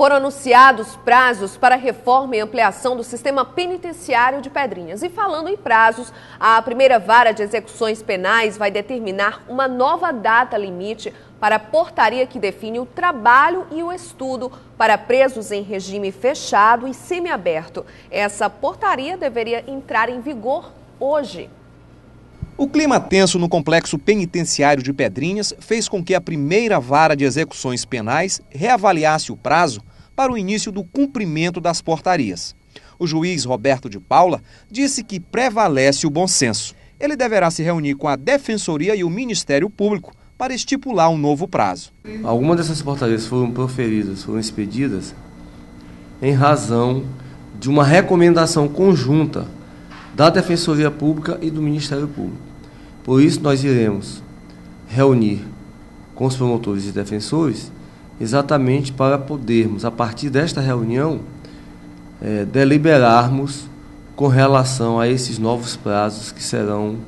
foram anunciados prazos para reforma e ampliação do sistema penitenciário de Pedrinhas. E falando em prazos, a primeira vara de execuções penais vai determinar uma nova data limite para a portaria que define o trabalho e o estudo para presos em regime fechado e semiaberto. Essa portaria deveria entrar em vigor hoje. O clima tenso no complexo penitenciário de Pedrinhas fez com que a primeira vara de execuções penais reavaliasse o prazo para o início do cumprimento das portarias. O juiz Roberto de Paula disse que prevalece o bom senso. Ele deverá se reunir com a Defensoria e o Ministério Público para estipular um novo prazo. Algumas dessas portarias foram proferidas, foram expedidas, em razão de uma recomendação conjunta da Defensoria Pública e do Ministério Público. Por isso, nós iremos reunir com os promotores e defensores exatamente para podermos, a partir desta reunião, é, deliberarmos com relação a esses novos prazos que serão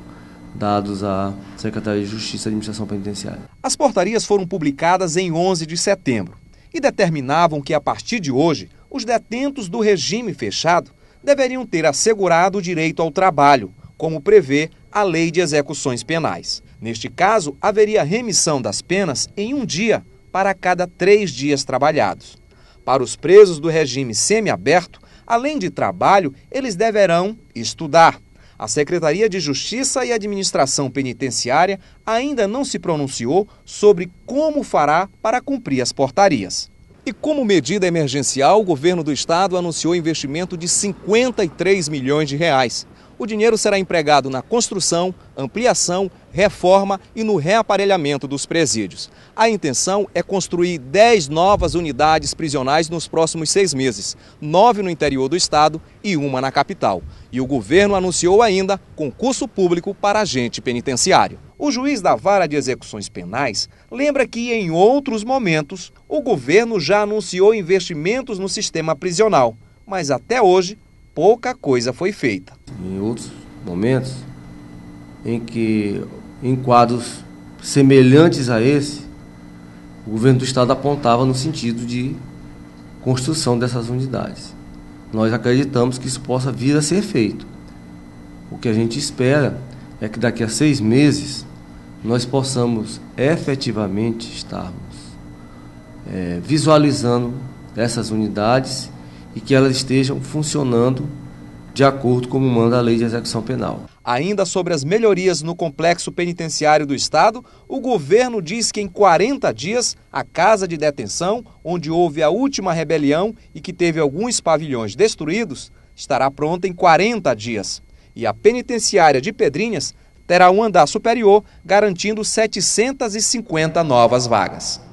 dados à Secretaria de Justiça e Administração Penitenciária. As portarias foram publicadas em 11 de setembro e determinavam que, a partir de hoje, os detentos do regime fechado deveriam ter assegurado o direito ao trabalho, como prevê a Lei de Execuções Penais. Neste caso, haveria remissão das penas em um dia para cada três dias trabalhados. Para os presos do regime semiaberto, além de trabalho, eles deverão estudar. A Secretaria de Justiça e Administração Penitenciária ainda não se pronunciou sobre como fará para cumprir as portarias. E como medida emergencial, o governo do estado anunciou investimento de 53 milhões de reais. O dinheiro será empregado na construção, ampliação, reforma e no reaparelhamento dos presídios. A intenção é construir 10 novas unidades prisionais nos próximos seis meses, nove no interior do estado e uma na capital. E o governo anunciou ainda concurso público para agente penitenciário. O juiz da vara de execuções penais lembra que, em outros momentos, o governo já anunciou investimentos no sistema prisional, mas até hoje pouca coisa foi feita em outros momentos, em que, em quadros semelhantes a esse, o governo do Estado apontava no sentido de construção dessas unidades. Nós acreditamos que isso possa vir a ser feito. O que a gente espera é que daqui a seis meses nós possamos efetivamente estarmos é, visualizando essas unidades e que elas estejam funcionando de acordo com manda a lei de execução penal. Ainda sobre as melhorias no complexo penitenciário do Estado, o governo diz que em 40 dias, a casa de detenção, onde houve a última rebelião e que teve alguns pavilhões destruídos, estará pronta em 40 dias. E a penitenciária de Pedrinhas terá um andar superior, garantindo 750 novas vagas.